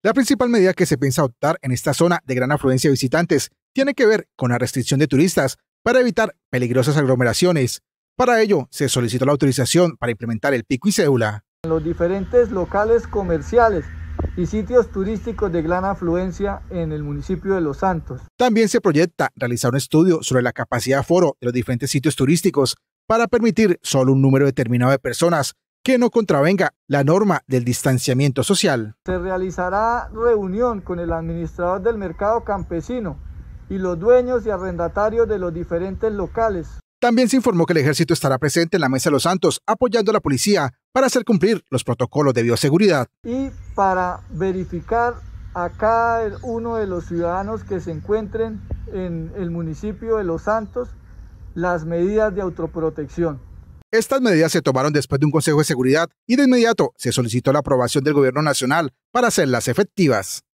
La principal medida que se piensa adoptar en esta zona de gran afluencia de visitantes tiene que ver con la restricción de turistas para evitar peligrosas aglomeraciones. Para ello, se solicitó la autorización para implementar el pico y cédula. En los diferentes locales comerciales y sitios turísticos de gran afluencia en el municipio de Los Santos. También se proyecta realizar un estudio sobre la capacidad de aforo de los diferentes sitios turísticos para permitir solo un número determinado de personas que no contravenga la norma del distanciamiento social. Se realizará reunión con el administrador del mercado campesino y los dueños y arrendatarios de los diferentes locales. También se informó que el ejército estará presente en la Mesa de los Santos apoyando a la policía para hacer cumplir los protocolos de bioseguridad. Y para verificar a cada uno de los ciudadanos que se encuentren en el municipio de Los Santos las medidas de autoprotección. Estas medidas se tomaron después de un Consejo de Seguridad y de inmediato se solicitó la aprobación del Gobierno Nacional para hacerlas efectivas.